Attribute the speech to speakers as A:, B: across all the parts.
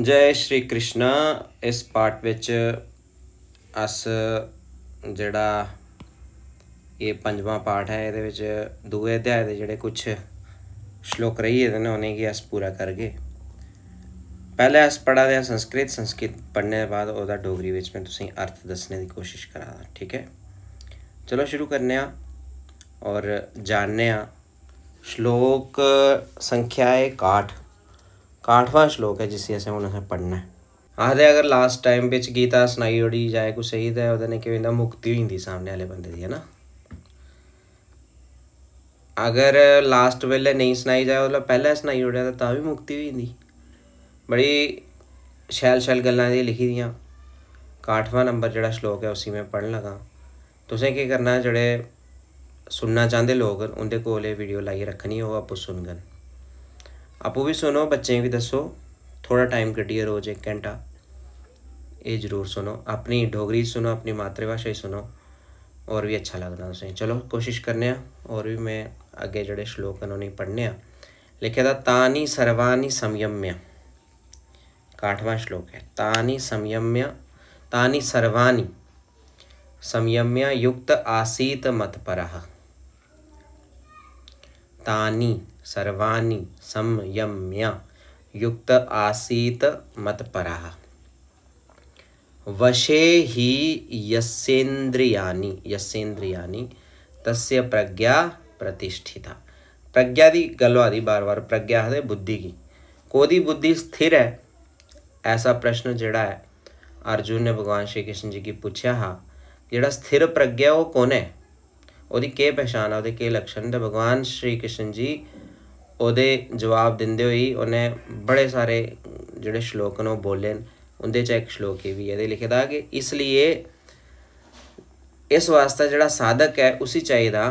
A: ਜੈ ਸ਼੍ਰੀ ਕ੍ਰਿਸ਼ਨ ਇਸ ਪਾਠ ਵਿੱਚ ਅਸ ਜਿਹੜਾ ਇਹ ਪੰਜਵਾਂ ਪਾਠ ਹੈ ਇਹਦੇ ਵਿੱਚ ਦੂਏ ਅਧਿਆਇ ਦੇ ਜਿਹੜੇ ਕੁਝ ਸ਼ਲੋਕ ਰਹੀ ਇਹਦੇ ਨੇ ਉਹਨੇ ਕੀ ਅਸ ਪੂਰਾ ਕਰ ਗਏ ਪਹਿਲੇ ਅਸ ਪੜਾ ਦੇ ਸੰਸਕ੍ਰਿਤ ਸੰਸਕ੍ਰਿਤ ਪੜਨੇ ਬਾਅਦ ਉਹਦਾ ਡੋਗਰੀ ਵਿੱਚ ਮੈਂ ਤੁਸੀਂ ਅਰਥ ਦੱਸਣੇ ਦੀ ਕੋਸ਼ਿਸ਼ ਕਰਾਂ ਠੀਕ ਹੈ ਚਲੋ ਸ਼ੁਰੂ ਕਰਨੇ ਆ ਔਰ ਜਾਣਨੇ ਆ ਸ਼ਲੋਕ ਸੰਖਿਆ 61 काठवा श्लोक है जिसी असें हून असें पढ़ना है आखदे अगर लास्ट टाइम बिच गीता सनाई ओड़ी जाए कुसै गी ते ओह्दे नै मुक्ति होई सामने आह्ले बंदे दी है ना अगर लास्ट बेल्लै नहीं सुनाई जाए ओल्लै मतलब पैह्लें सनाई ओड़ेआ ते तो तां मुक्ति होई बड़ी शैल शैल गल्लां लिखी दी काठवां नंबर जेह्ड़ा श्लोक है उसी में पढ़न लगा तुसें केह् करना जेह्ड़े सुनना चाहते लोग न कोल वीडियो लाइयै रखनी ओह् आपूं सुनङन आपूं भी सुनो बच्चे भी दसो थोड़ा टाइम कड्ढियै रोज एक घंटा ये जरूर सुनो अपनी डोगरी सुनो अपनी मातृभाषा ही सुनो और भी अच्छा लगता तुसेंगी चलो कोशिश करने और भी बी में अग्गें श्लोक न उन्हें पढ़ने लिखे तानी सर्वानी संयम्य काठवा श्लोक है तानी संयम्य तानी सर्वानी संयम्य युक्त आसीत मतपरा तानी सर्वाणी संयम्य युक्त आसीत मतपरा वशे ही यस्ेन्द्रियानि यस्ेन्द्रियानि तस्य प्रज्ञा प्रतिष्ठिता प्रज्ञा दी गलवा दी बार बार प्रज्ञा है बुद्धि की कोदी बुद्धि स्थिर है ऐसा प्रश्न जड़ा है अर्जुन ने भगवान श्री कृष्ण जी की पूछा हा ਜਿਹੜਾ स्थिर प्रज्ञा वो कौन है वो ਕੀ ਪਛਾਣ ਆ ਉਹਦੇ ਕੀ ਲੱਛਣ भगवान श्री कृष्ण जी ਉਹਦੇ ਜਵਾਬ ਦਿੰਦੇ ਹੋਈ ਉਹਨੇ ਬੜੇ ਸਾਰੇ ਜਿਹੜੇ ਸ਼ਲੋਕ ਨੇ ਉਹ ਬੋਲੇ ਉਹਦੇ ਚ ਇੱਕ ਸ਼ਲੋਕ ਇਹ ਵੀ ਇਹਦੇ ਲਿਖਦਾ ਕਿ ਇਸ ਲਈ ਇਸ ਵਾਸਤੇ ਜਿਹੜਾ ਸਾਧਕ ਹੈ ਉਸੇ ਚਾਹੀਦਾ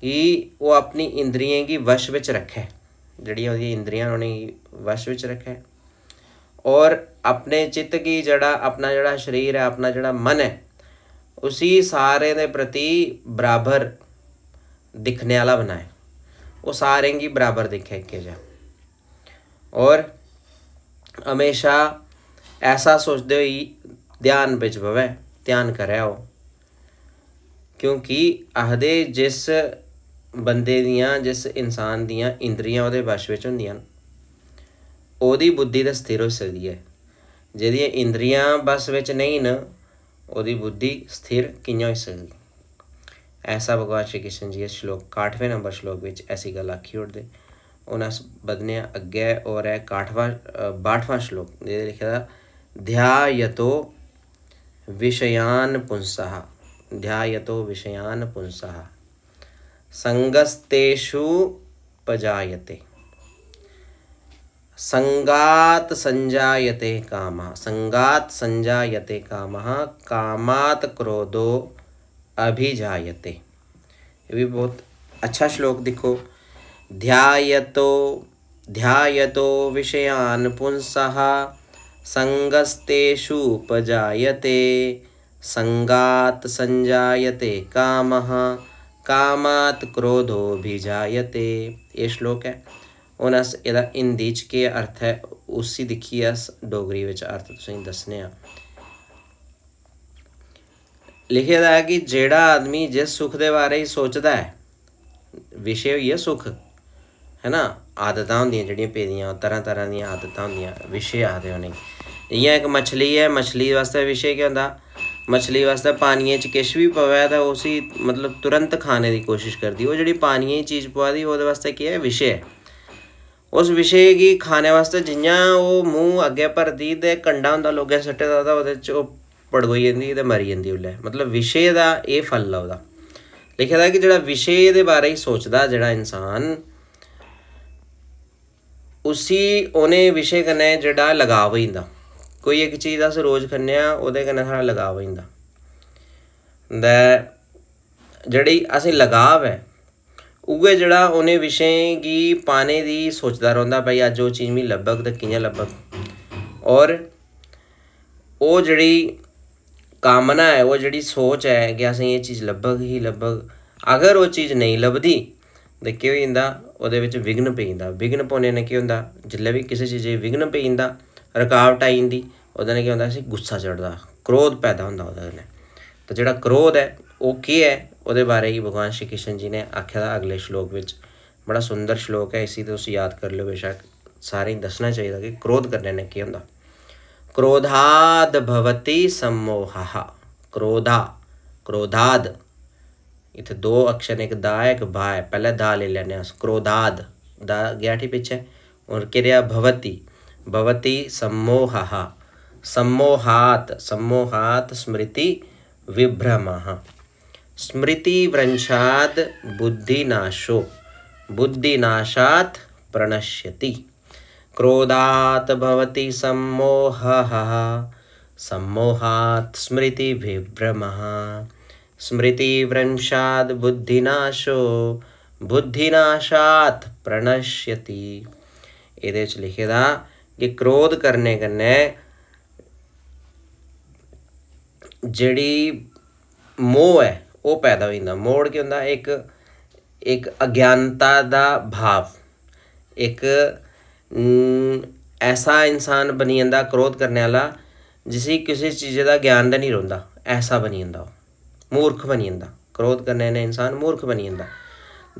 A: ਕਿ ਉਹ ਆਪਣੀ ਇੰਦਰੀਆਂ ਦੀ ਵਸ਼ ਵਿੱਚ ਰੱਖੇ ਜਿਹੜੀਆਂ ਉਹਦੀ ਇੰਦਰੀਆਂ ਉਹਨੇ ਵਸ਼ ਵਿੱਚ ਰੱਖੇ ਔਰ ਆਪਣੇ ਚਿੱਤ ਕੀ ਜਿਹੜਾ ਆਪਣਾ ਜਿਹੜਾ ਸਰੀਰ ਹੈ ਆਪਣਾ ਜਿਹੜਾ ਮਨ ਹੈ ਉਸੇ ਸਾਰੇ ਦੇ ਪ੍ਰਤੀ ਬਰਾਬਰ ਦਿਖਣੇ ਵਾਲਾ ਬਣਾਏ वो सारे की बराबर दिखे के जा और हमेशा ऐसा सोचते हुए ਧਿਆਨ ਵਿੱਚ ਬਵੇ ਧਿਆਨ ਕਰਿਓ ਕਿਉਂਕਿ ਅਹਦੇ ਜਿਸ ਬੰਦੇ ਦੀਆਂ ਜਿਸ ਇਨਸਾਨ ਦੀਆਂ ਇੰਦਰੀਆਂ ਉਹਦੇ ਵਸ਼ ਵਿੱਚ ਹੁੰਦੀਆਂ ਉਹਦੀ ਬੁੱਧੀ ਤਾਂ ਸਥਿਰ ਹੋ ਸਕਦੀ ਹੈ ਜਿਹਦੀਆਂ ਇੰਦਰੀਆਂ ਵਸ ਵਿੱਚ ਨਹੀਂ ਨਾ ਉਹਦੀ ਬੁੱਧੀ ਸਥਿਰ ਕਿੰਨਾ ਹੋ ਸਕਦੀ ऐसा भगवान श्री कृष्ण जी श्लोक काठवें नंबर श्लोक ਵਿੱਚ ऐसी गल ਆਖੀ ਉੜਦੇ ਉਹਨਾਂ बदने अगे और है काठवा बाठवा श्लोक लिखे ध्यायतो विषयान पुंसः ध्यायतो विषयान पुंसाह संगस्तेषु पजायते संगात संजायते कामा संगात संजायते कामा कामात क्रोधो अभिजायते ये भी बहुत अच्छा श्लोक देखो ध्यायतो ध्यायतो विषयान् पुंसः सङ्गस्तेषूपजायते सङ्गात् संजायते कामः भी जायते ये श्लोक है उनस यदा इन के अर्थ है उसी अस डोगरी अर्थ तुम दसने ਲਿਖਿਆ ਦਾ ਹੈ ਕਿ ਜਿਹੜਾ ਆਦਮੀ ਜਿਸ ਸੁਖ ਦੇ ਬਾਰੇ ਹੀ ਸੋਚਦਾ ਹੈ ਵਿਸ਼ੇ ਹੋਈ ਹੈ ਸੁਖ ਹੈ ਨਾ ਆਦਤਾਂ ਹੁੰਦੀਆਂ ਜਿਹੜੀਆਂ ਪੇਦੀਆਂ ਤਰ੍ਹਾਂ ਤਰ੍ਹਾਂ ਦੀਆਂ ਆਦਤਾਂ ਹੁੰਦੀਆਂ ਵਿਸ਼ੇ ਆਦੇ ਹੋਣੇ ਇਹ ਇੱਕ ਮੱਛਲੀ ਹੈ ਮੱਛਲੀ ਵਾਸਤੇ ਵਿਸ਼ੇ ਕੀ ਹੁੰਦਾ ਮੱਛਲੀ ਵਾਸਤੇ ਪਾਣੀਏ ਚ ਕਿਛ ਵੀ ਪਵੇ ਤਾਂ ਉਸੇ ਮਤਲਬ ਤੁਰੰਤ ਖਾਣੇ ਦੀ ਕੋਸ਼ਿਸ਼ ਕਰਦੀ ਉਹ ਜਿਹੜੀ ਪਾਣੀਏ ਚੀਜ਼ ਪਵਾਦੀ ਉਹਦੇ ਵਾਸਤੇ ਕੀ ਹੈ ਵਿਸ਼ੇ ਹੈ ਉਸ ਵਿਸ਼ੇ ਕੀ ਖਾਣੇ ਵਾਸਤੇ ਜਿੰਨਾ ਉਹ ਮੂੰਹ ਅੱਗੇ ਭਰਦੀ ਤੇ ਕੰਡਾ ਹੁੰਦਾ ਲੋਕੇ ਸੱਟੇ ਦਾਦਾ ਉਹਦੇ ਚ ਉਹ ਪੜਵਾਈ ਜਾਂਦੀ ਤੇ ਮਰੀ ਜਾਂਦੀ ਉਲੇ ਮਤਲਬ ਵਿਸ਼ੇ ਦਾ ਇਹ ਫਲ ਲਾਉਦਾ ਲਿਖਿਆ ਹੈ ਕਿ ਜਿਹੜਾ ਵਿਸ਼ੇ ਦੇ ਬਾਰੇ ਹੀ ਸੋਚਦਾ ਜਿਹੜਾ ਇਨਸਾਨ ਉਸੇ ਉਹਨੇ ਵਿਸ਼ੇ ਕਨੇ ਜਿਹੜਾ ਲਗਾਵ ਹੁੰਦਾ ਕੋਈ ਇੱਕ ਚੀਜ਼ ਦਾ ਸੋ ਰੋਜ਼ ਆ ਉਹਦੇ ਕਨੇ ਸਾਡਾ ਲਗਾਵ ਹੁੰਦਾ ਦਾ ਜਿਹੜੀ ਅਸੀਂ ਲਗਾਵ ਹੈ ਉਹੇ ਜਿਹੜਾ ਉਹਨੇ ਵਿਸ਼ੇ ਕੀ ਪਾਣੇ ਦੀ ਸੋਚਦਾ ਰਹਿੰਦਾ ਭਾਈ ਅੱਜ ਉਹ ਚੀਜ਼ ਵੀ ਲੱਭਕ ਤੇ ਕਿਵੇਂ ਲੱਭਕ ਔਰ ਉਹ ਜਿਹੜੀ ਕਾਮਨਾ ਹੈ ਉਹ ਜਿਹੜੀ ਸੋਚ ਹੈ ਕਿ ਅਸੀਂ ਇਹ ਚੀਜ਼ ਲੱਭਗ ਹੀ ਲੱਭਗ ਅਗਰ ਉਹ ਚੀਜ਼ ਨਹੀਂ ਲੱਭਦੀ ਤਾਂ ਕੀ ਹੁੰਦਾ ਉਹਦੇ ਵਿੱਚ ਵਿਗਨ ਪੈਂਦਾ ਵਿਗਨ ਪਾਉਣੇ ਨੇ ਕੀ ਹੁੰਦਾ ਜਿੱਲੇ ਵੀ ਕਿਸੇ ਚੀਜ਼ੇ ਵਿਗਨ ਪੈਂਦਾ ਰੁਕਾਵਟ ਆਈਂਦੀ ਉਹਦੇ ਨਾਲ ਕੀ ਹੁੰਦਾ ਸੀ ਗੁੱਸਾ ਚੜਦਾ ਕ੍ਰੋਧ ਪੈਦਾ ਹੁੰਦਾ ਉਹਦੇ ਨਾਲ ਤਾਂ ਜਿਹੜਾ ਕ੍ਰੋਧ ਹੈ ਉਹ ਕੀ ਹੈ ਉਹਦੇ ਬਾਰੇ ਹੀ ਭਗਵਾਨ ਸ਼੍ਰੀ ਕ੍ਰਿਸ਼ਨ ਜੀ ਨੇ ਆਖਿਆ ਦਾ ਅਗਲੇ ਸ਼ਲੋਕ ਵਿੱਚ ਬੜਾ ਸੁੰਦਰ ਸ਼ਲੋਕ ਹੈ ਇਸੇ ਤੋਂ ਤੁਸੀਂ ਯਾਦ ਕਰ ਲਓ ਬੇਸ਼ੱਕ ਸਾਰੇ ਦੱਸਣਾ ਚਾਹੀਦਾ ਕਿ ਕ੍ਰੋਧ ਕਰਨੇ ਨੇ ਕੀ ਹੁੰਦਾ क्रोधाद भवति सम्मोह क्रोधा क्रोधाद इत दो अक्षर एक दा एक भा है पहले दा ले लेने उस क्रोधाद दा गया ठीक पीछे और क्रिया भवती भवती सम्मोहा सम्मोहात सम्मोहात स्मृति विभ्रम स्मृति स्मृतिव्रंशाद बुद्धिनाशो बुद्धिनाशात प्रणश्यति क्रोधात सोह सोहात् स्मृति विभ्रम स्मृतिव्रंशा बुद्धिनाशो बुद्धिनाशात प्रणश्यति ये लिखे दा कि क्रोध करने कने जड़ी मोह है वो पैदा होता मोड़ के होता एक एक अज्ञानता दा भाव एक हम्म, ऐसा इंसान बनी जंदा क्रोध करने आह्ला जिसी किसी चीज़ै दा ज्ञान गै नहीं रौंह्दा ऐसा बनी जंदा मूर्ख बनी जंदा क्रोध करने कन्नै इंसान मूर्ख बनी जंदा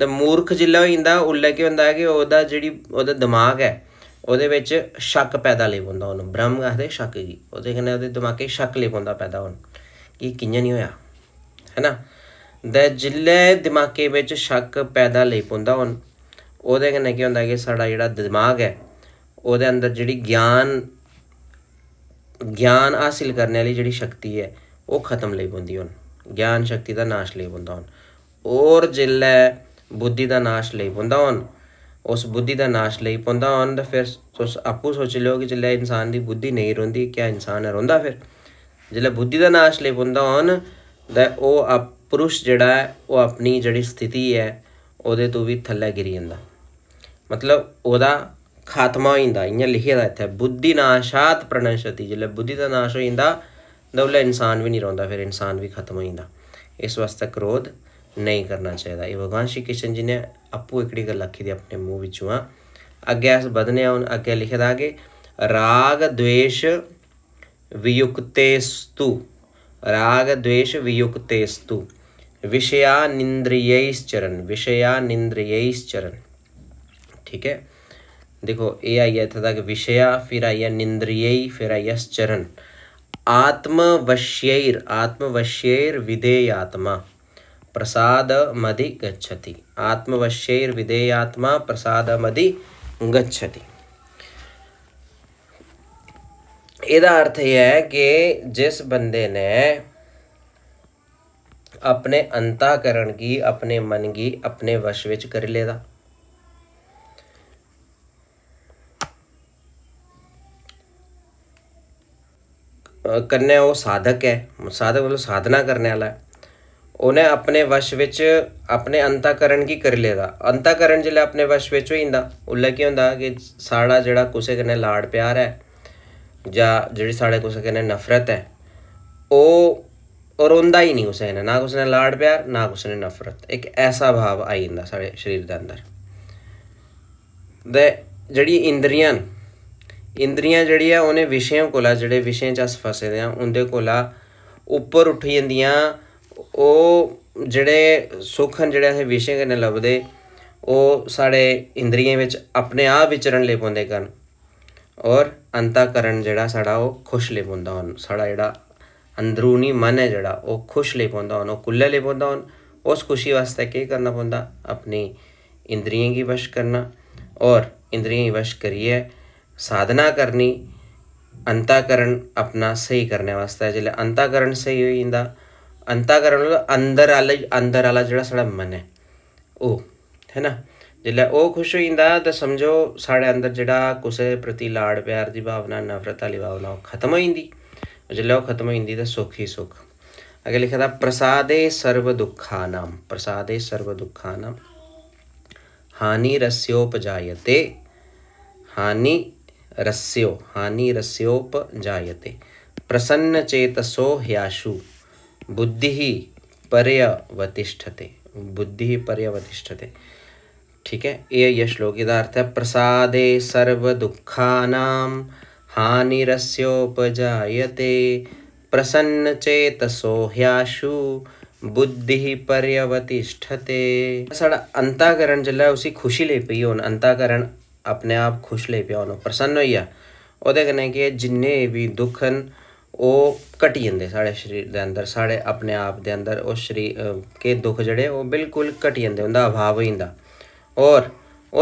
A: ते मूर्ख जिल्लै होता जंदा उसलै केह् कि ओह्दा जेह्ड़ी ओह्दा दमाग ऐ शक पैदा ले पौंदा हून ब्रह्म आखदे शक की ओह्दे कन्नै शक ले पौंदा पैदा हून कि कि'यां निं होएआ है ना ते जिल्लै दमाकै शक पैदा ले पौंदा हून ਉਹਦੇ ਕਨੇ ਕੀ ਹੁੰਦਾ ਕਿ ਸਾਡਾ ਜਿਹੜਾ ਦਿਮਾਗ ਹੈ ਉਹਦੇ ਅੰਦਰ ਜਿਹੜੀ ਗਿਆਨ ਗਿਆਨ ਹਾਸਿਲ ਕਰਨ ਵਾਲੀ ਜਿਹੜੀ ਸ਼ਕਤੀ ਹੈ ਉਹ ਖਤਮ ਲਈ ਬੰਦੀ ਹੁੰਦੀ ਹੁੰਦੀ ਗਿਆਨ ਸ਼ਕਤੀ ਦਾ ਨਾਸ਼ ਲਈ ਬੰਦਾ ਹੁੰਦਾ ਔਰ ਜਿੱਲੇ ਬੁੱਧੀ ਦਾ ਨਾਸ਼ ਲਈ ਬੰਦਾ ਹੁੰਦਾ ਉਸ ਬੁੱਧੀ ਦਾ ਨਾਸ਼ ਲਈ ਪੁੰਦਾ ਹੁੰਦਾ ਫਿਰ ਉਸ ਆਪੂ ਸੋਚ ਲਿਓ ਕਿ ਜਿੱਲੇ ਇਨਸਾਨ ਦੀ ਬੁੱਧੀ ਨਹੀਂ ਰਹਿੰਦੀ ਕਿ ਇਨਸਾਨ ਹੈ ਰਹਿੰਦਾ ਫਿਰ ਜਿੱਲੇ ਬੁੱਧੀ ਦਾ ਨਾਸ਼ ਲਈ ਪੁੰਦਾ ਹੁੰਦਾ ਉਹ ਆ ਪੁਰਸ਼ ਜਿਹੜਾ ਹੈ ਉਹ ਆਪਣੀ ਜਿਹੜੀ ਸਥਿਤੀ ਹੈ ਉਹਦੇ ਤੋਂ ਵੀ ਥੱਲੇ ਗਿਰੀ ਜਾਂਦਾ મતલબ ઓદા ખાતમાઈંદા અહીંયા લિખી રહેતા બુદ્ધિ નાશાત પ્રણશતિ એટલે બુદ્ધિ ਦਾ ਨਾਸ਼ ਹੋ ਜਾਂਦਾ ਦਵਲਾ ਇਨਸਾਨ ਵੀ ਨਹੀਂ ਰਹਿੰਦਾ ਫਿਰ ਇਨਸਾਨ ਵੀ ਖਤਮ ਹੋ ਜਾਂਦਾ ਇਸ ਵਾਸਤੇ ਕ੍ਰੋਧ ਨਹੀਂ ਕਰਨਾ ਚਾਹੀਦਾ ਇਹ ਭਗਵਾਨ ਸ਼੍ਰੀ ਕ੍ਰਿਸ਼ਨ ਜੀ ਨੇ ਆਪੂ ਇਕੜੀ ਗੱਲ ਆਖੀ ਦੀ ਆਪਣੇ ਮੂੰਹ ਵਿੱਚੋਂ ਆ ਅੱਗੇ ਅਸ ਵਧਨੇ ਹੁਣ ਅੱਗੇ ਲਿਖਦਾ ਕਿ ਰਾਗ द्वेष ਵਿਯੁਕਤੇਸਤੂ राग द्वेष वियुक्तेस्तु विषयानिंद्रियैश्चरन् विषयानिंद्रियैश्चरन् ठीक है देखो ए आ गया तथा विषया फिर आइया निंद्रिय फिर आइया चरण आत्मवश्यर विधेय विधेयात्मा प्रसाद मधि गच्छति विधेय विधेयात्मा प्रसाद मधि गच्छति यदा अर्थ यह है कि जिस बंदे ने अपने अंताकरण की अपने मन की अपने वश में कर लेदा करने है वो साधक है साधक मतलब साधना करने वाला है उन्हें अपने वश ਵਿੱਚ ਆਪਣੇ ਅੰਤਕਰਣ ਕੀ ਕਰ ਲੇਗਾ ਅੰਤਕਰਣ ਜਿਹੜਾ ਆਪਣੇ ਵਸ਼ ਵਿੱਚ ਹੋਇੰਦਾ ਉਲਾ ਕੀ ਹੁੰਦਾ ਕਿ ਸਾਡਾ ਜਿਹੜਾ ਕਿਸੇ ਕਨੇ ਲਾੜ ਪਿਆਰ ਹੈ ਜਾਂ ਜਿਹੜੀ ਸਾਡੇ ਕਿਸੇ ਕਨੇ ਨਫ਼ਰਤ ਹੈ ਉਹ ਔਰ ਹੁੰਦਾ ਹੀ ਨਹੀਂ ਉਸੇ ਨੇ ਨਾ ਉਸਨੇ ਲਾੜ ਪਿਆਰ ਨਾ ਉਸਨੇ ਨਫ਼ਰਤ ਇੱਕ ਐਸਾ ਭਾਵ ਆਇੰਦਾ ਸਾਡੇ ਸਰੀਰ ਦੇ ਅੰਦਰ ਦੇ ਜਿਹੜੀ ਇੰਦਰੀਆਂ ਇੰਦਰੀਆਂ ਜਿਹੜੀ ਆ ਉਹਨੇ ਵਿਸ਼ਿਆਂ ਕੋਲਾ ਜਿਹੜੇ ਵਿਸ਼ਿਆਂ 'ਚ ਅਸ ਫਸੇਦੇ ਆ ਉਹਦੇ ਕੋਲ ਆ ਉੱਪਰ ਉੱਠ ਜਾਂਦੀਆਂ ਉਹ ਜਿਹੜੇ ਸੁਖਨ ਜਿਹੜੇ ਅਸੀਂ ਵਿਸ਼ੇ ਕਨੇ ਲੱਭਦੇ ਉਹ ਸਾਡੇ ਇੰਦਰੀਆਂ ਵਿੱਚ ਆਪਣੇ ਆਪ ਵਿਚਰਨ ਲੈ ਪਉਂਦੇ ਕਰਨ ਔਰ ਅੰਤਕਰਨ ਜਿਹੜਾ ਸਾਡਾ ਉਹ ਖੁਸ਼ ਲੈ ਪਉਂਦਾ ਹੁਣ ਸਾਡਾ ਜਿਹੜਾ ਅੰਦਰੂਨੀ ਮਨ ਹੈ ਜਿਹੜਾ ਉਹ ਖੁਸ਼ ਲੈ ਪਉਂਦਾ ਉਹਨੂੰ ਕੁੱਲੇ ਲੈ ਪਉਂਦਾ ਹੁਣ ਉਸ ਖੁਸ਼ੀ ਵਾਸਤੇ ਕੀ ਕਰਨਾ ਪਉਂਦਾ ਆਪਣੀ ਇੰਦਰੀਆਂ ਦੀ ਵਸ਼ ਕਰਨਾ ਔਰ ਇੰਦਰੀਆਂ ਦੀ ਵਸ਼ ਕਰੀਏ साधना करनी अंताकरण अपना सही करने वास्ते जिसले अंताकरण सही होई जंदा अंताकरण अंदर आह्ले अंदर आह्ला जेह्ड़ा साढ़ा मन ऐ ओह् है ना जिसलै ओह् खुश होई जंदा ते समझो साढ़े अंदर जेह्ड़ा कुसै प्रति लाड़ प्यार दी भावना नफरत आह्ली भावना ओह् खत्म होई जंदी जिसलै ओह् खत्म होई जंदी ते सुख ही सुख अगर लिखे दा प्रसादे सर्व दुखानाम प्रसादे सर्व दुखा नाम हानि रस्योपजायते हानि रस्यो प्रसन्न चेतसो ह्याशु बुद्धि पर्यवतिष्ठते बुद्धि पर्यवतिष्ठते ठीक है ये यह श्लोक का अर्थ है प्रसादे सर्वदुःखानां हानिरस्योपजायते प्रसन्नचेतसो ह्याशु बुद्धि ही पर्यवतिष्ठते साढ़ा अंताकरण जला उसी खुशी ले पी हो अंताकरण ਆਪਣੇ ਆਪ ਖੁਸ਼ ਲੈ ਪਿਆ ਉਹਨੂੰ ਪ੍ਰਸੰਨ ਹੋਇਆ ਉਹਦੇ ਕਨੇ ਕਿ ਜਿੰਨੇ ਵੀ ਦੁੱਖਨ ਉਹ ਘਟੀ ਜਾਂਦੇ ਸਾਡੇ ਸਰੀਰ ਦੇ ਅੰਦਰ ਸਾਡੇ ਆਪਣੇ ਆਪ ਦੇ ਅੰਦਰ ਉਹ ਸਰੀਰ ਕੇ ਦੁੱਖ ਜਿਹੜੇ ਉਹ ਬਿਲਕੁਲ ਘਟੀ ਜਾਂਦੇ ਹੁੰਦਾ ਅਭਾਵ ਹੁੰਦਾ ਔਰ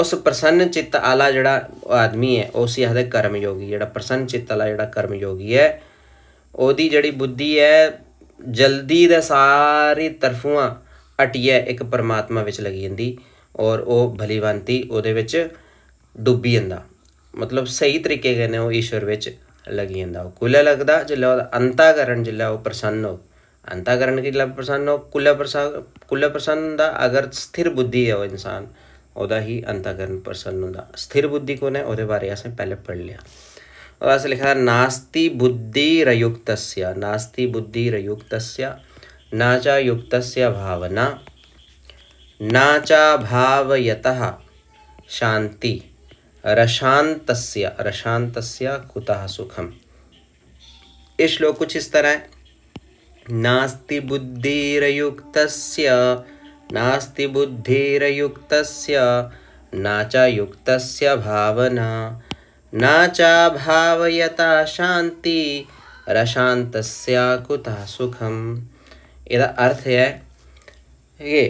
A: ਉਸ ਪ੍ਰਸੰਨ ਚਿੱਤ ਆਲਾ ਜਿਹੜਾ ਆਦਮੀ ਹੈ ਉਸ ਹੀ ਹਦੇ ਕਰਮ ਯੋਗੀ ਜਿਹੜਾ ਪ੍ਰਸੰਨ ਚਿੱਤ ਆਲਾ ਜਿਹੜਾ ਕਰਮ ਯੋਗੀ ਹੈ ਉਹਦੀ ਜਿਹੜੀ ਬੁੱਧੀ ਹੈ ਜਲਦੀ ਦੇ ਸਾਰੀ ਤਰਫੂਆਂ ਅਟਿਏ ਇੱਕ ਪਰਮਾਤਮਾ ਵਿੱਚ ਲੱਗ ਜਾਂਦੀ ਔਰ ਉਹ ਭਲੀਵੰਤੀ ਉਹਦੇ ਵਿੱਚ डुबी जंदा मतलब सही तरीके कन्नै ओह् ईश्वर बिच लग्गी जंदा ओह् कुल्लै लगदा अंताकरण जेल्लै ओह् प्रसन्न होग अंताकरण जेल्लै प्रसन्न होग कुल्लै प्रसन्न कुल प्रसन्न होंदा अगर स्थिर बुद्धि ऐ ओह् इंसान ओह्दा ही अंताकरण प्रसन्न होंदा स्थिर बुद्धि कौन है वो बारे असें पैह्लें पढ़ी लिया और अस लिखे दा नास्ति बुद्धि रयुक्तस्य नास्ति बुद्धि रयुक्तस्य न च युक्तस्य भावना न च भावयतः शांति रशांतस्य रशांतस्य कुतः सुखम इस श्लोक कुछ इस तरह है नास्ति बुद्धिरयुक्त नास्ति बुद्धिरयुक्त नाचा युक्त भावना नाचा भावयता शांति रशांत कुतः सुखम यदा अर्थ है ये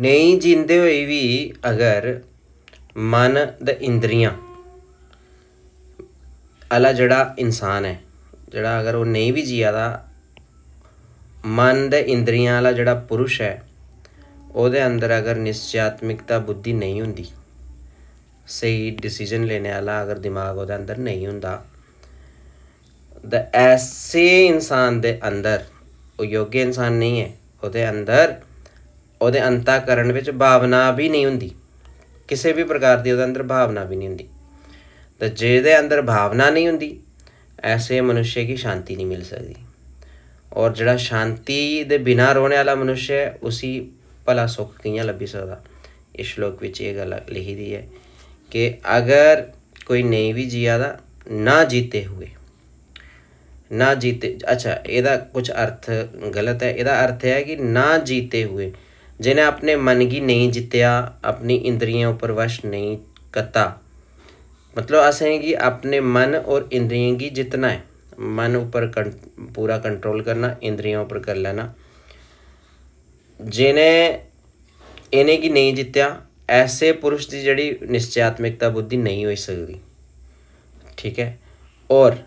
A: नहीं ਜਿੰਦੇ हुए भी अगर ਮਨ ਦਾ ਇੰਦਰੀਆਂ ਅਲਾ ਜਿਹੜਾ ਇਨਸਾਨ ਹੈ ਜਿਹੜਾ ਅਗਰ ਉਹ ਨਹੀਂ ਵੀ ਜੀਆ ਦਾ ਮਨ ਦੇ ਇੰਦਰੀਆਂ ਵਾਲਾ ਜਿਹੜਾ ਪੁਰਸ਼ ਹੈ ਉਹਦੇ ਅੰਦਰ ਅਗਰ ਨਿਸ਼ਚਾਤਮਿਕਤਾ ਬੁੱਧੀ ਨਹੀਂ ਹੁੰਦੀ ਸਹੀ ਡਿਸੀਜਨ ਲੈਣ ਵਾਲਾ ਅਗਰ ਦਿਮਾਗ ਉਹਦੇ ਅੰਦਰ ਨਹੀਂ ਹੁੰਦਾ ਦ ਐਸੇ ਇਨਸਾਨ ਦੇ ਅੰਦਰ ਉਹ ਯੋਗੇ ਇਨਸਾਨ ਨਹੀਂ ਹੈ ਉਹਦੇ ਅੰਦਰ ਉਹਦੇ ਅੰਤਾਕਰਣ ਵਿੱਚ ਭਾਵਨਾ ਵੀ ਨਹੀਂ ਹੁੰਦੀ ਕਿਸੇ ਵੀ ਪ੍ਰਕਾਰ ਦੀ ਉਹਦੇ ਅੰਦਰ ਭਾਵਨਾ ਵੀ ਨਹੀਂ ਹੁੰਦੀ ਤਾਂ ਜਿਹਦੇ ਅੰਦਰ ਭਾਵਨਾ ਨਹੀਂ ਹੁੰਦੀ ਐਸੇ ਮਨੁੱਖੇ ਕੀ ਸ਼ਾਂਤੀ ਨਹੀਂ ਮਿਲ ਸਕਦੀ ਔਰ ਜਿਹੜਾ ਸ਼ਾਂਤੀ ਦੇ ਬਿਨਾ ਰੋਣੇ ਵਾਲਾ ਮਨੁੱਖ ਉਸੇ ਉਸੀ ਭਲਾ ਸੁੱਖ ਕਿਵੇਂ ਲੱਭੀ ਸਕਦਾ ਇਸ ਸ਼ਲੋਕ ਵਿੱਚ ਇਹ ਗੱਲ ਲਿਖੀ ਦੀ ਹੈ ਕਿ ਅਗਰ ਕੋਈ ਨਹੀਂ ਵੀ ਜੀਆਦਾ ਨਾ ਜੀਤੇ ਹੋਏ ਨਾ ਜੀਤੇ ਅੱਛਾ ਇਹਦਾ ਕੁਝ ਅਰਥ ਗਲਤ ਹੈ ਇਹਦਾ ਅਰਥ ਹੈ ਕਿ ਨਾ ਜੀਤੇ ਹੋਏ जिन्हें अपने मन की नहीं जितया अपनी इंद्रियों पर वश नहीं करता मतलब असें कि अपने मन और इंद्रियों की जितना है मन उपर कं पूरा कंट्रोल करना इंद्रियों पर कर लेना जिन्हें इन्हें की नहीं जितया ऐसे पुरुष की जड़ी निश्चयात्मिकता बुद्धि नहीं हो सकती ठीक है और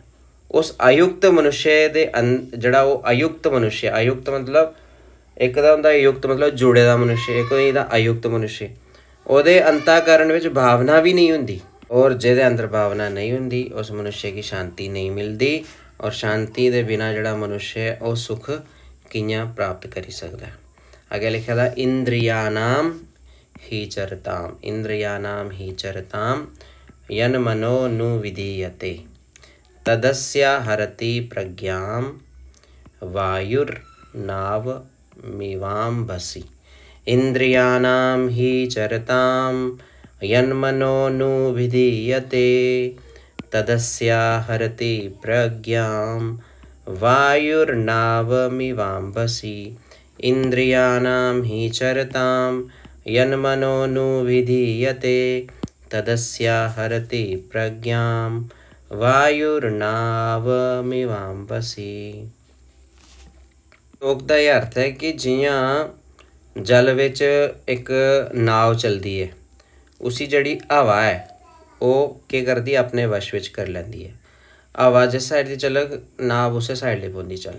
A: उस अयुक्त मनुष्य के अन अं, जड़ा वो अयुक्त मनुष्य अयुक्त मतलब ਇੱਕ ਦਾ ਹੁੰਦਾ ਯੁਕਤ ਮਤਲਬ ਜੋੜੇ ਦਾ ਮਨੁੱਖ ਇੱਕ ਇਹਦਾ ਅਯੁਕਤ ਮਨੁੱਖ ਉਹਦੇ ਅੰਤਾਕਰਣ ਵਿੱਚ ਭਾਵਨਾ ਵੀ ਨਹੀਂ ਹੁੰਦੀ ਔਰ ਜਿਹਦੇ ਅੰਦਰ ਭਾਵਨਾ ਨਹੀਂ ਹੁੰਦੀ ਉਸ ਮਨੁੱਖ ਦੀ ਸ਼ਾਂਤੀ ਨਹੀਂ ਮਿਲਦੀ ਔਰ ਸ਼ਾਂਤੀ ਦੇ ਬਿਨਾ ਜਿਹੜਾ ਮਨੁੱਖ ਹੈ ਉਹ ਸੁਖ ਕਿੰਨਾ ਪ੍ਰਾਪਤ ਕਰੀ ਸਕਦਾ ਅੱਗੇ ਲਿਖਿਆ ਦਾ ਇੰਦਰੀਆਨਾਮ ਹੀ ਚਰਤਾਮ ਇੰਦਰੀਆਨਾਮ ਹੀ ਚਰਤਾਮ ਯਨ ਮਨੋ ਨੂ ਵਿਧੀਯਤੇ ਤਦਸਯ ਹਰਤੀ ਪ੍ਰਗਿਆਮ ਵਾਯੁਰ ਨਾਵ मिवाम्बसि इन्द्रियाणां हि चरतां यन्मनोऽनुभिधीयते तदस्या हरति प्रज्ञां वायुर्नावमिवाम्बसि इन्द्रियाणां हि चरतां यन्मनोऽनुभिधीयते तदस्या हरति प्रज्ञां वायुर्नावमिवाम्बसि ਸ਼ੋਕ ਦਾ ਇਹ ਅਰਥ ਹੈ ਕਿ ਜਿਵੇਂ ਜਲ ਵਿੱਚ ਇੱਕ ਨਾਵ ਚਲਦੀ ਹੈ ਉਸੀ ਜਿਹੜੀ ਹਵਾ ਹੈ ਉਹ ਕੀ ਕਰਦੀ ਆਪਣੇ ਵਸ਼ ਵਿੱਚ ਕਰ ਲੈਂਦੀ ਹੈ ਹਵਾ ਜਿਸ ਸਾਈਡ ਤੇ ਚਲਕ ਨਾਵ ਉਸੇ ਸਾਈਡ ਤੇ ਪੁੰਦੀ ਚੱਲ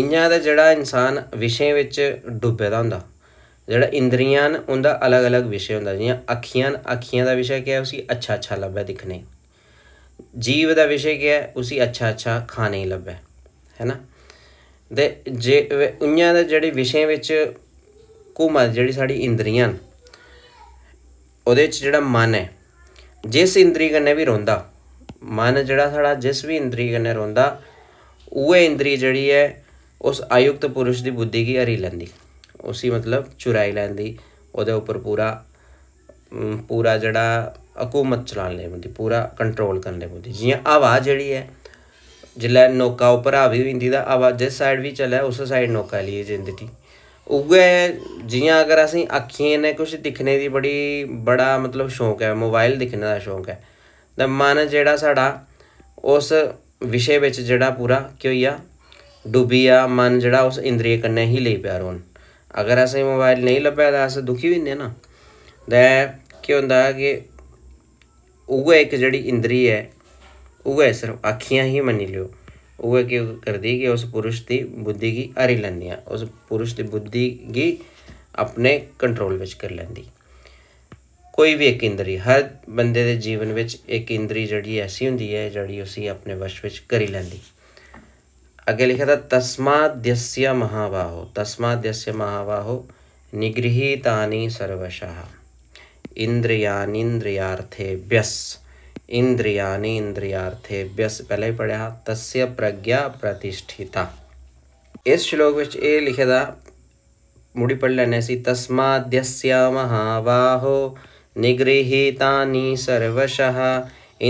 A: ਇੰਨਾ ਦਾ ਜਿਹੜਾ ਇਨਸਾਨ ਵਿਸ਼ੇ ਵਿੱਚ ਡੁੱਬੇ ਦਾ ਹੁੰਦਾ ਜਿਹੜਾ ਇੰਦਰੀਆਂ ਉਹਦਾ ਅਲੱਗ-ਅਲੱਗ ਵਿਸ਼ੇ ਹੁੰਦਾ ਜਿਵੇਂ ਅੱਖੀਆਂ ਅੱਖੀਆਂ ਦਾ ਵਿਸ਼ਾ ਕੀ ਹੈ ਉਸੀ ਅੱਛਾ-ਅੱਛਾ ਲੱਭੇ ਦਿਖਣੇ ਜੀਵ ਦਾ ਵਿਸ਼ੇ ਕੀ ਹੈ ਉਸੀ ਅੱਛਾ-ਅੱਛਾ ਖਾਣੇ ਲੱਭੇ ਹੈ ਨਾ ਦੇ ਜੇ ਉਹਨਾਂ ਦੇ ਜਿਹੜੇ ਵਿਸ਼ੇ ਵਿੱਚ ਕੁਮਲ ਜਿਹੜੀ ਸਾਡੀ ਇੰਦਰੀਆਂ ਉਹਦੇ ਵਿੱਚ ਜਿਹੜਾ ਮਨ ਹੈ ਜਿਸ ਇੰਦਰੀ ਕੰਨੇ ਵੀ ਰੋਂਦਾ ਮਨ ਜਿਹੜਾ ਸਾਡਾ ਜਿਸ ਵੀ ਇੰਦਰੀ ਕੰਨੇ ਰੋਂਦਾ ਉਹ ਇੰਦਰੀ ਜਿਹੜੀ ਹੈ ਉਸ ਆਯੁਕਤ ਪੁਰਸ਼ ਦੀ ਬੁੱਧੀ ਕੀ ਹਰੀ ਲੈਂਦੀ ਉਸੇ ਮਤਲਬ ਚੁਰਾਈ ਲੈਂਦੀ ਉਹਦੇ ਉੱਪਰ ਪੂਰਾ ਪੂਰਾ ਜਿਹੜਾ ਹਕੂਮਤ ਚਲਾਣ ਲੈਂਦੀ ਪੂਰਾ ਕੰਟਰੋਲ ਕਰਨ ਲੈਂਦੀ ਬੰਦੀ ਜਿਵੇਂ ਆਵਾਜ਼ ਜਿਹੜੀ ਹੈ जिसलै नौका उप्पर हावी होई जंदी तां हवा जिस साइड बी चलै उस साइड नौका लेइयै जंदी उठी उ'ऐ जि'यां अगर असें अक्खियें नै कुछ दिक्खने दी बड़ी बड़ा मतलब शौक ऐ मोबाइल दिक्खने दा शौक ऐ ते मन जेह्ड़ा साढ़ा उस विशे बिच जेह्ड़ा पूरा केह् होई गेआ डुब्बी गेआ मन जेह्ड़ा उस इंद्रिय कन्नै ही लेई पेआ रौह्न अगर असेंगी मोबाइल नेईं लब्भै तां अस दुखी होई जन्ने ना ते केह् होंदा कि उ'ऐ इक जेह्ड़ी इंद्री ऐ ਉਹ ਹੈ ਸਿਰ ਅੱਖੀਆਂ ਹੀ ਮੰਨ ਲਿਓ ਉਹ ਕੀ ਕਰਦੀ ਕਿ ਉਸ ਪੁਰਸ਼ ਦੀ ਬੁੱਧੀ ਕੀ ਹਰੀ ਲੈਂਦੀ ਆ ਉਸ ਪੁਰਸ਼ ਦੀ ਬੁੱਧੀ ਕੀ ਆਪਣੇ ਕੰਟਰੋਲ ਵਿੱਚ ਕਰ ਲੈਂਦੀ ਕੋਈ ਵੀ ਇੱਕ ਇੰਦਰੀ ਹਰ ਬੰਦੇ ਦੇ ਜੀਵਨ ਵਿੱਚ ਇੱਕ ਇੰਦਰੀ ਜਿਹੜੀ ਐਸੀ ਹੁੰਦੀ ਹੈ ਜਿਹੜੀ ਉਸੇ ਆਪਣੇ ਵਸ਼ ਵਿੱਚ ਕਰ ਹੀ ਲੈਂਦੀ ਅਗੇ ਲਿਖਿਆ ਤਸਮਾ ਦਸ્ય ਮਹਾਵਾਹੋ ਤਸਮਾ ਦਸ્ય ਮਹਾਵਾਹੋ ਨਿਗ੍ਰਹੀਤਾਨੀ ਤਾਨੀ ਸਰਵਸ਼ਾ ਇੰਦ੍ਰਿਆ ਨਿੰਦ੍ਰਿਆਰਥੇ इंद्रियानि इंद्रियार्थेभ्यस पहले ही पढ़िया तस्य प्रज्ञा प्रतिष्ठिता इस श्लोक विच ए लिखे दा मुड़ी पढ़ लेने सी तस्माद्यस्य महाबाहो निगृहीतानि सर्वशः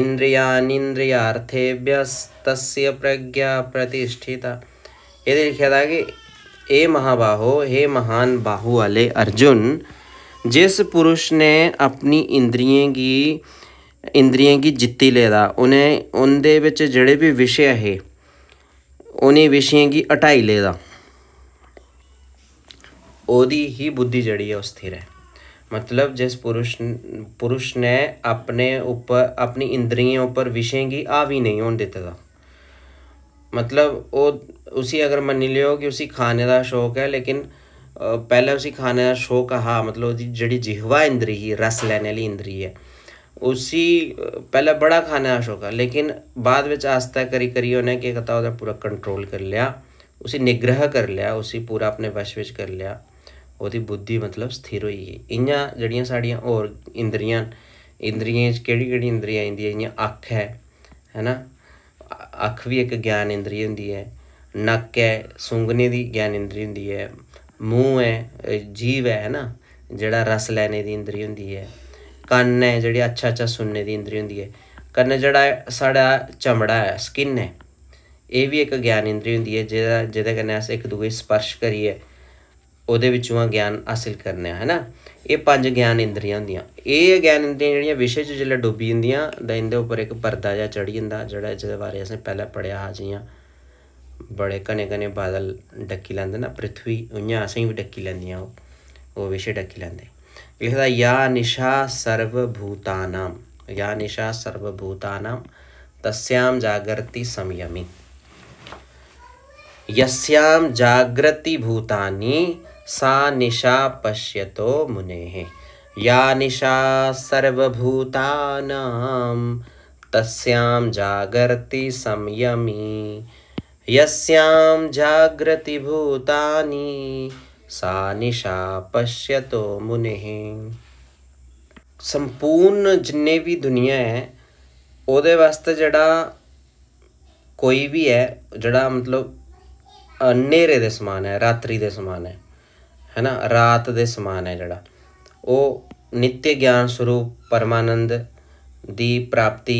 A: इंद्रियानिंद्रियार्थेभ्यस्तस्य प्रज्ञा प्रतिष्ठिता ये लिखे था कि ए महाबाहो हे महान बाहु वाले अर्जुन जिस पुरुष ने अपनी इंद्रियों की इंद्रियों की जीती लेदा उ'नें उं'दे बिच जेह्ड़े बी विशे हे उ'नें विशें गी हटाई लेदा ओह्दी ही बुद्धि जेह्ड़ी ऐ स्थिर है मतलब जिस पुरुष पुरुष ने अपने उप्पर अपनी इंद्रियों पर विषय गी हावी नहीं होन दित्ते दा मतलब ओह् उसी अगर मन्नी लैओ कि उसी खाने का शौक है लेकिन पहले उसी खाने का शौक हा मतलब ओह्दी जिहवा इंद्री ही रस लेने आह्ली इंद्री है उसी पहले बड़ा खाना अशोका लेकिन बाद में आस्ता करी करी उन्हें केह् कीता ओह्दा पूरा कंट्रोल कर लिया उसी निग्रह कर लिया उसी पूरा अपने वश बिच करी लिया ओह्दी बुद्धि मतलब स्थिर होई गेई इ'यां जेह्ड़ियां साढ़ियां इंद्रियां इंद्रियों केड़ी च केह्ड़ी केह्ड़ी इंद्रियां आंदियां जियां है है ना अक्ख बी इक ज्ञान इंद्री होंदी है नक् है सूंघने दी ज्ञान इंद्री होंदी है मूंह् है जीव है है ना जेह्ड़ा रस लैने की इंद्री होंदी है कन्न है जेह्ड़ी अच्छा अच्छा सुनने दी इंद्री होंदी है कन्नै जेह्ड़ा साढ़ा चमड़ा ऐ स्किन है ये बी इक ज्ञान इंद्री होंदी ऐ जेह्दा जेह्दे अस एक दुए स्पर्श करियै ज्ञान हासिल करने है ना एह् पंज ज्ञान इंद्रिया होंदियां ये ज्ञान इंद्रिया जेह्ड़ियां विशे च जेल्लै डुब्बी जंदियां ते इं'दे उप्पर इक पर्दा चढ़ी जंदा जेह्ड़ा जेह्दे बारे असें पैह्लें पढ़ेआ हा जियां बड़े घने घने बादल डक्की लैंदे ना पृथ्वी उ'आं असेंगी बी डक्की लैंदियां ओह् ओह् विशे डक्की लैंदे लिखा या निशा सर्वभूतानाम या निशा सर्वभूतानाम तस्याम जागृति संयमी यस्याम जागृति भूतानि सा निशा पश्यतो मुनेः या निशा सर्वभूतानां तस्यां जागर्ति संयमी यस्यां जागृतिभूतानि ਸਾ ਨਿਸ਼ਾ ਪਸ਼ਯਤੋ ਮੁਨਿਹ ਸੰਪੂਰਨ ਜਿੰਨੇ ਵੀ ਦੁਨੀਆ ਹੈ ਉਹਦੇ ਵਾਸਤੇ ਜਿਹੜਾ ਕੋਈ ਵੀ ਹੈ ਜਿਹੜਾ ਮਤਲਬ ਹਨੇਰੇ ਦੇ ਸਮਾਨ ਹੈ ਰਾਤਰੀ ਦੇ ਸਮਾਨ ਹੈ ਹੈਨਾ ਰਾਤ ਦੇ ਸਮਾਨ ਹੈ ਜਿਹੜਾ ਉਹ ਨਿੱਤਯ ਗਿਆਨ ਸਰੂਪ ਪਰਮਾਨੰਦ ਦੀ ਪ੍ਰਾਪਤੀ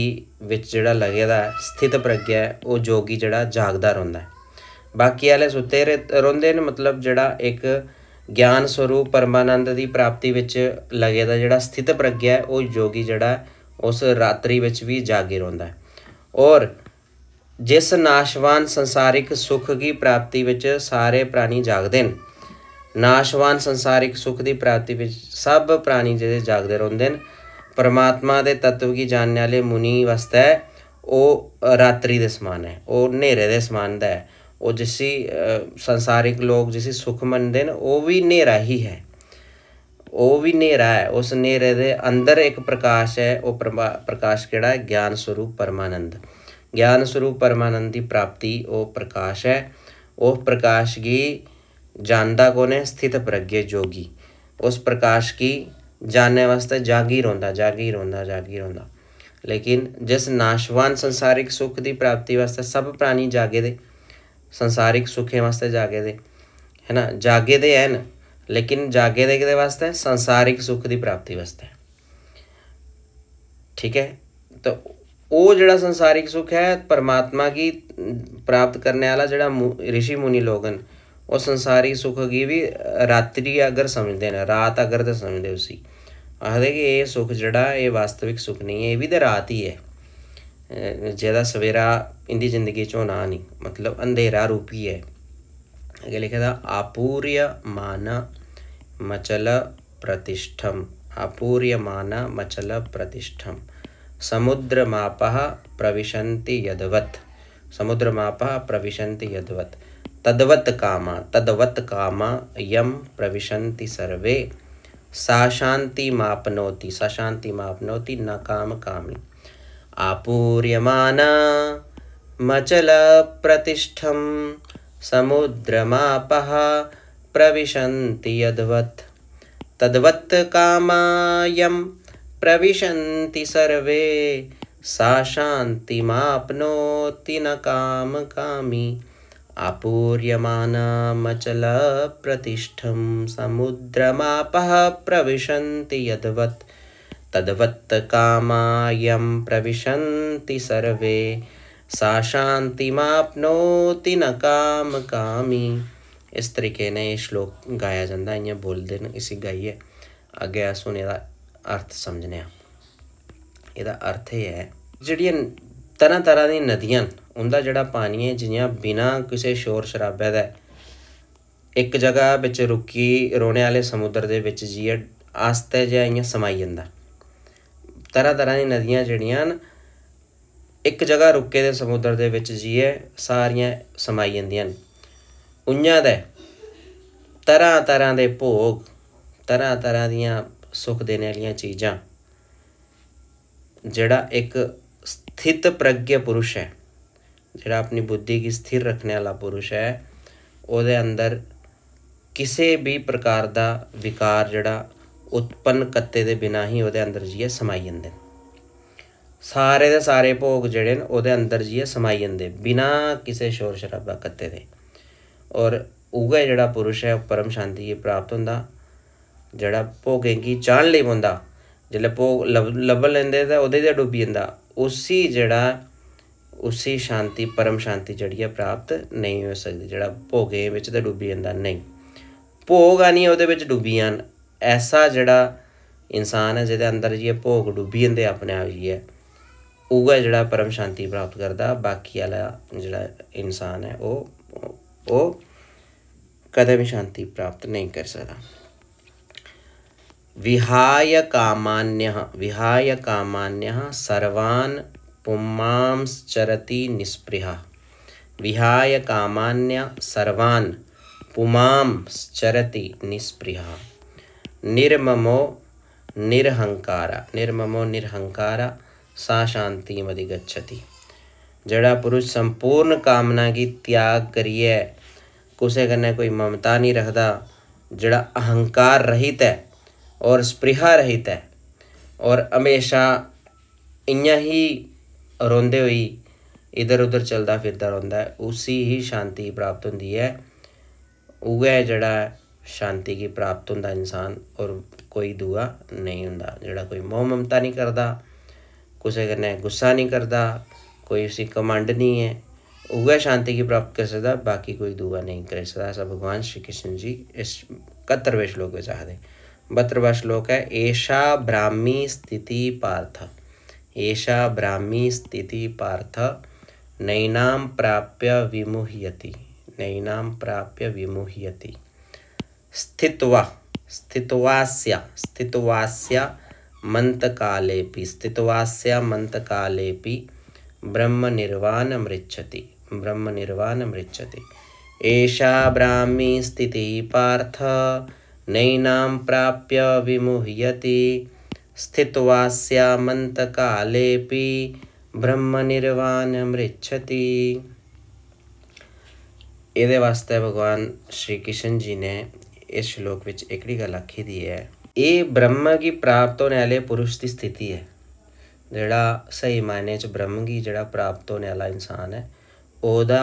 A: ਵਿੱਚ ਜਿਹੜਾ ਲੱਗਿਆ ਦਾ ਸਥਿਤ ਪ੍ਰਗਿਆ ਉਹ ਜੋਗੀ ਜਿਹੜਾ ਜਾਗਦਾ ਰਹਿੰਦਾ ਹੈ ਬਾਕੀ ਵਾਲੇ ਸੁੱਤੇ ਰਹਿੰਦੇ ਨੇ ਮਤਲਬ ਜਿਹੜਾ ਇੱਕ ਗਿਆਨ ਸਰੂਪ ਪਰਮਾਨੰਦ ਦੀ ਪ੍ਰਾਪਤੀ ਵਿੱਚ ਲਗੇ ਦਾ ਜਿਹੜਾ ਸਥਿਤ ਪ੍ਰਗਿਆ ਉਹ ਜੋਗੀ ਜਿਹੜਾ ਉਸ ਰਾਤਰੀ ਵਿੱਚ ਵੀ ਜਾਗੇ ਰਹਿੰਦਾ ਹੈ ਔਰ ਜਿਸ ਨਾਸ਼ਵਾਨ ਸੰਸਾਰਿਕ ਸੁਖ ਦੀ ਪ੍ਰਾਪਤੀ ਵਿੱਚ ਸਾਰੇ ਪ੍ਰਾਣੀ ਜਾਗਦੇ ਨੇ ਨਾਸ਼ਵਾਨ ਸੰਸਾਰਿਕ ਸੁਖ ਦੀ ਪ੍ਰਾਪਤੀ ਵਿੱਚ ਸਭ ਪ੍ਰਾਣੀ ਜਿਹੜੇ ਜਾਗਦੇ ਰਹਿੰਦੇ ਨੇ ਪਰਮਾਤਮਾ ਦੇ ਤਤਵ ਕੀ ਜਾਣਨ ਵਾਲੇ ਮੁਨੀ ਵਸਤਾ ਉਹ ਰਾਤਰੀ ਦੇ ਸਮਾਨ ਹੈ ਉਹ ਹਨੇਰੇ ਦੇ ਸਮਾਨ ਦਾ ਹੈ और जिसी संसारिक लोग जिसी सुख मनते न ओह् बी न्हेरा ही है ओह् बी न्हेरा ऐ उस न्हेरे दे अंदर एक प्रकाश ऐ ओह् प्रकाश केह्ड़ा ज्ञान स्वरूप परमानंद ज्ञान स्वरूप परमानंद की प्राप्ति ओह् प्रकाश है उस प्रकाश की जानता कौन ऐ स्थित प्रज्ञ जोगी उस प्रकाश की जानने वास्ते जागी रौंह्दा जागी रौंह्दा जागी रौंह्दा लेकिन जिस नाशवान संसारिक सुख की प्राप्ति वास्ते सब प्राणी जागे दे संसारिक सुख वास्ते जागे दे है ना जागे दे हैन लेकिन जागे दे के वास्ते संसारिक सुख की प्राप्ति वास्ते ठीक है तो वो जड़ा संसारिक सुख है परमात्मा की प्राप्त करने वाला जड़ा ऋषि मुनि लोग हैं और सुख की भी रात्रि अगर समझते हैं रात अगर तो समझते उसी आखते कि ये सुख जड़ा ये वास्तविक सुख नहीं है ये भी तो रात ही है जेह्दा सवेरा इं'दी जिंदगी च होना नहीं मतलब अंधेरा रूपी है अग्गें लिखे दा आपूर्यमान मचल प्रतिष्ठम आपूर्यमान मचल प्रतिष्ठम समुद्रमापः प्रविशन्ति यदवत् समुद्रमापः प्रविशन्ति यदवत् तद्वत् कामा तद्वत् कामा यं प्रविशन्ति सर्वे सा शान्तिमाप्नोति सा शान्तिमाप्नोति न काम कामी आपूर्यमाना मचलप्रतिष्ठं समुद्रमापः प्रविशन्ति यद्वत् तद्वत् कामायं प्रविशन्ति सर्वे सा शान्तिमाप्नोति न कामकामि आपूर्यमानामचलप्रतिष्ठं मचलप्रतिष्ठं समुद्रमापः प्रविशन्ति यद्वत् तद्वत् कामायं प्रविशन्ति सर्वे सा शान्तिमाप्नोति न काम कामी इस तरीके ने एह् श्लोक गाया जंदा इ'यां बोलदे न इसी गाइए अग्गें अस हून एह्दा अर्थ समझने आं अर्थ एह् ऐ जेह्ड़ियां तरह तरह दियां नदियां न पानी ऐ जि'यां बिना कुसै शोर शराबे दे इक जगह बिच रुकी रोने आह्ले समुद्र दे बिच जाइयै समाई जंदा ਤਰ੍ਹਾਂ ਤਰ੍ਹਾਂ ਦੀਆਂ ਨਦੀਆਂ ਜਿਹੜੀਆਂ ਹਨ ਇੱਕ ਜਗ੍ਹਾ ਰੁੱਕੇ ਦੇ ਸਮੁੰਦਰ ਦੇ ਵਿੱਚ ਜੀਏ ਸਾਰੀਆਂ ਸਮਾਈ ਜਾਂਦੀਆਂ ਹਨ ਉਹਨਾਂ ਦਾ ਤਰ੍ਹਾਂ ਤਰ੍ਹਾਂ ਦੇ ਭੋਗ ਤਰ੍ਹਾਂ ਤਰ੍ਹਾਂ ਦੀਆਂ ਸੁੱਖ ਦੇਣ ਵਾਲੀਆਂ ਚੀਜ਼ਾਂ ਜਿਹੜਾ ਇੱਕ ਸਥਿਤ ਪ੍ਰਗਯ ਪੁਰਸ਼ ਹੈ ਜਿਹੜਾ ਆਪਣੀ ਬੁੱਧੀ ਕੀ ਸਥਿਰ ਰੱਖਣ ਵਾਲਾ ਪੁਰਸ਼ ਹੈ ਉਹਦੇ ਅੰਦਰ ਕਿਸੇ ਵੀ ਪ੍ਰਕਾਰ ਦਾ ਵਿਕਾਰ ਜਿਹੜਾ ਉਤਪੰਨ ਕੱਤੇ ਦੇ ਬਿਨਾ ਹੀ ਉਹਦੇ ਅੰਦਰ ਜੀ ਸਮਾਈ ਜਾਂਦੇ ਸਾਰੇ ਦੇ ਸਾਰੇ ਭੋਗ ਜਿਹੜੇ ਨੇ ਉਹਦੇ ਅੰਦਰ ਜੀ ਸਮਾਈ ਜਾਂਦੇ ਬਿਨਾ ਕਿਸੇ ਸ਼ੋਰ ਸ਼ਰਾਬਾ ਕੱਤੇ ਦੇ ਔਰ ਉਗਾ ਜਿਹੜਾ ਪੁਰਸ਼ ਹੈ ਪਰਮ ਸ਼ਾਂਤੀ ਇਹ ਪ੍ਰਾਪਤ ਹੁੰਦਾ ਜਿਹੜਾ ਭੋਗੇ ਕੀ ਚਾਣ ਲਈ ਬੰਦਾ ਜਿਹੜੇ ਭੋਗ ਲੱਭ ਲੈਂਦੇ ਤਾਂ ਉਹਦੇ ਤੇ ਡੁੱਬੀ ਜਾਂਦਾ ਉਸੇ ਜਿਹੜਾ ਉਸੇ ਸ਼ਾਂਤੀ ਪਰਮ ਸ਼ਾਂਤੀ ਜਿਹੜੀ ਹੈ ਪ੍ਰਾਪਤ ਨਹੀਂ ਹੋ ਸਕਦੀ ਜਿਹੜਾ ਭੋਗੇ ਵਿੱਚ ਤਾਂ ਡੁੱਬੀ ਜਾਂਦਾ ਨਹੀਂ ਭੋਗ ਨਹੀਂ ਉਹਦੇ ਵਿੱਚ ਡੁੱਬੀਆਂ ऐसा जड़ा इंसान है जिसे अंदर जी भोग डूबी जंदे अपने आप है उ जेह्ड़ा परम शांति प्राप्त करता बाकी आह्ला जेह्ड़ा इंसान है वह ओह् कदें शांति प्राप्त नहीं कर सकता विहाय कामान्य विहाय कामान्य सर्वान पुमांस चरती निस्पृहा विहाय कामान्य पुमांस चरती निस्पृहा निर्ममो निरहंकार निर्ममो निरहंकार सा शांति मधिगछति जड़ा पुरुष संपूर्ण कामना की त्याग करिए कुसे कन्ने कोई ममता नहीं रखता जड़ा अहंकार रहित है और स्प्रिहा रहित है और हमेशा इं ही रोंदे हुई इधर उधर चलता फिरता रौंदा है उसी ही शांति प्राप्त होंगी है उ जड़ा शांति की प्राप्त हों इंसान और कोई दूआ नहीं हों जो कोई मोह ममता नहीं करता कुसे कन्नै गुस्सा नहीं करता कोई उसी कमांड नहीं है उ'ऐ शांति की प्राप्त कर सकता बाकी कोई दूआ नहीं करी सकता ऐसा भगवान श्री कृष्ण जी इस कत्तरवें श्लोक में चाहते बत्तरवा श्लोक है ऐशा ब्राह्मी स्थिति पार्थ ऐशा ब्राह्मी स्थिति पार्थ नैनाम प्राप्य विमुह्यति नैनाम प्राप्य विमुह्यति स्थित्वा स्थितवास्य स्थितवास्य मंतकालेपि स्थितवास्य मंतकालेपि ब्रह्म निर्वाण मृच्छति ब्रह्म निर्वाण मृच्छति एषा ब्राह्मी स्थिति पार्थ नैनां प्राप्य विमुह्यति ब्रह्म निर्वाण ब्रह्मनिर्वाणमृच्छति ये वास्ते भगवान श्री कृष्ण जी ने ਇਸ ਸ਼ਲੋਕ ਵਿੱਚ ਇਕੜੀ ਗੱਲ ਆਖੀ ਦੀ ਹੈ ਇਹ ਬ੍ਰਹਮ ਕੀ ਪ੍ਰਾਪਤ ਹੋਣ ਵਾਲੇ ਪੁਰਸ਼ ਦੀ ਸਥਿਤੀ ਹੈ ਜਿਹੜਾ ਸਹੀ ਮਾਇਨੇ 'ਚ ਬ੍ਰਹਮ ਕੀ ਜਿਹੜਾ ਪ੍ਰਾਪਤ ਹੋਣ ਵਾਲਾ ਇਨਸਾਨ ਹੈ ਉਹਦਾ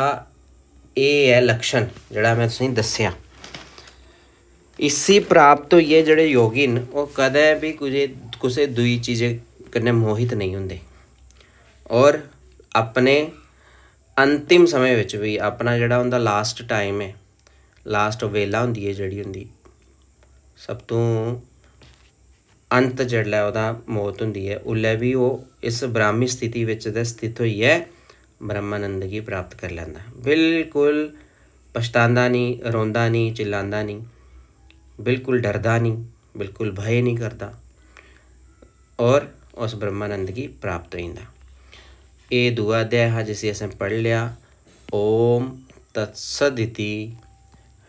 A: ਇਹ ਹੈ ਲਕਸ਼ਣ ਜਿਹੜਾ ਮੈਂ ਤੁਹਾਨੂੰ ਦੱਸਿਆ ਇਸੇ ਪ੍ਰਾਪਤ ਹੋਈਏ ਜਿਹੜੇ ਯੋਗਿਨ ਉਹ ਕਦੇ ਵੀ ਕੁਝ ਕਿਸੇ ਦੂਈ ਚੀਜ਼ੇ ਕਰਨੇ ਮੋਹਿਤ ਨਹੀਂ ਹੁੰਦੇ ਔਰ ਆਪਣੇ ਅੰਤਿਮ ਸਮੇਂ ਵਿੱਚ ਵੀ ਆਪਣਾ ਜਿਹੜਾ ਹੁੰਦਾ ਲਾਸਟ ਟਾਈਮ ਹੈ ਲਾਸਟ ਵੇਲਾ ਹੁੰਦੀ ਹੈ ਜਿਹੜੀ ਹੁੰਦੀ ਸਭ ਤੋਂ ਅੰਤ ਜਿਹੜਾ ਉਹਦਾ ਮੌਤ ਹੁੰਦੀ ਹੈ ਉਲੇ ਵੀ ਉਹ ਇਸ ਬ੍ਰਾਹਮੀ ਸਥਿਤੀ ਵਿੱਚ ਦਾ ਸਥਿਤ ਹੋਈ ਹੈ ਕੀ ਪ੍ਰਾਪਤ ਕਰ ਲੈਂਦਾ ਬਿਲਕੁਲ ਪਛਤਾਂਦਾ ਨਹੀਂ ਰੋਂਦਾ ਨਹੀਂ ਚਿਲਾਂਦਾ ਨਹੀਂ ਬਿਲਕੁਲ ਡਰਦਾ ਨਹੀਂ ਬਿਲਕੁਲ ਭੈ ਨਹੀਂ ਕਰਦਾ ਔਰ ਉਸ ਕੀ ਪ੍ਰਾਪਤ ਹੋਈਂਦਾ ਇਹ ਦੁਆ ਦੇ ਹਾਂ ਜਿਸੇ ਅਸੀਂ ਪੜ ਲਿਆ ਓਮ ਤਤਸਦਿਤੀ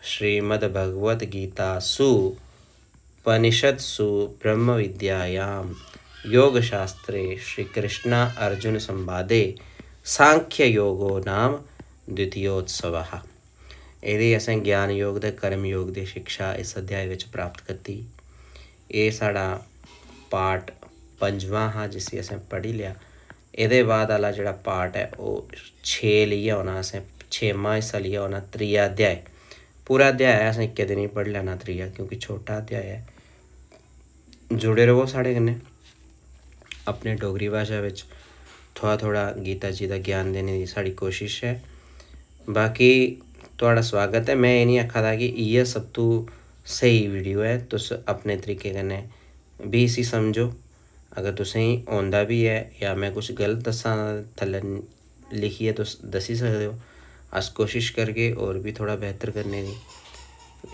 A: श्रीमद्भगवद्गीतासु उपनिषत्सु ब्रह्मविद्यायां योगशास्त्रे श्रीकृष्ण अर्जुनसंवादे साङ्ख्ययोगो नाम द्वितीयोत्सवः ਇਹਦੇ ਅਸੀਂ ਗਿਆਨ ਯੋਗ ਤੇ ਕਰਮ ਯੋਗ ਦੀ ਸਿੱਖਿਆ ਇਸ ਅਧਿਆਇ ਵਿੱਚ ਪ੍ਰਾਪਤ ਕੀਤੀ ਇਹ ਸਾਡਾ ਪਾਠ ਪੰਜਵਾਂ ਹਾਂ ਜਿਸ ਦੀ ਅਸੀਂ ਪੜ੍ਹੀ ਲਿਆ ਇਹਦੇ ਬਾਅਦ ਵਾਲਾ ਜਿਹੜਾ ਪਾਠ ਹੈ ਉਹ 6 ਲਈ ਆਉਣਾ ਅਸੀਂ 6ਵਾਂ ਹਿੱਸਾ ਲਈ ਆਉਣਾ ਤ੍ਰਿਆ ਅਧਿਆਇ पूरा अध्याय है असें दिन ही पढ़ लैना त्रीया क्योंकि छोटा अध्याय है जुड़े रवो साढ़े कन्नै अपने डोगरी भाषा बिच थोड़ा थोड़ा गीता जी का ज्ञान देने की साड़ी कोशिश है बाकी थोड़ा स्वागत है मैं ये नहीं आखा था कि इ'यै सब तू स्हेई वीडियो है तुस अपने तरीके कन्ने भी इसी समझो अगर तुसेंगी औंदा भी है या मैं कुछ गलत दसा थल लिखिए तुस दसी सकदे हो आज कोशिश करके और भी थोड़ा बेहतर करने की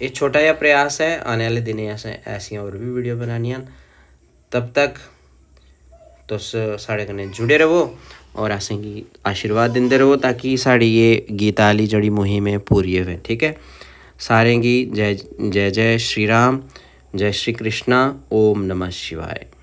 A: ये छोटा जहा प्रयास है आने वाले दिन असें ऐसा और भी वीडियो बनानियां तब तक तुस साढ़े कन्नै जुड़े रवो और असेंगी आशीर्वाद देंदे रवो ताकि साड़ी ये गीता आह्ली मुहिम है पूरी हो ठीक है सारें गी जय जय जय श्री राम जय श्री कृष्णा ओम नमः शिवाय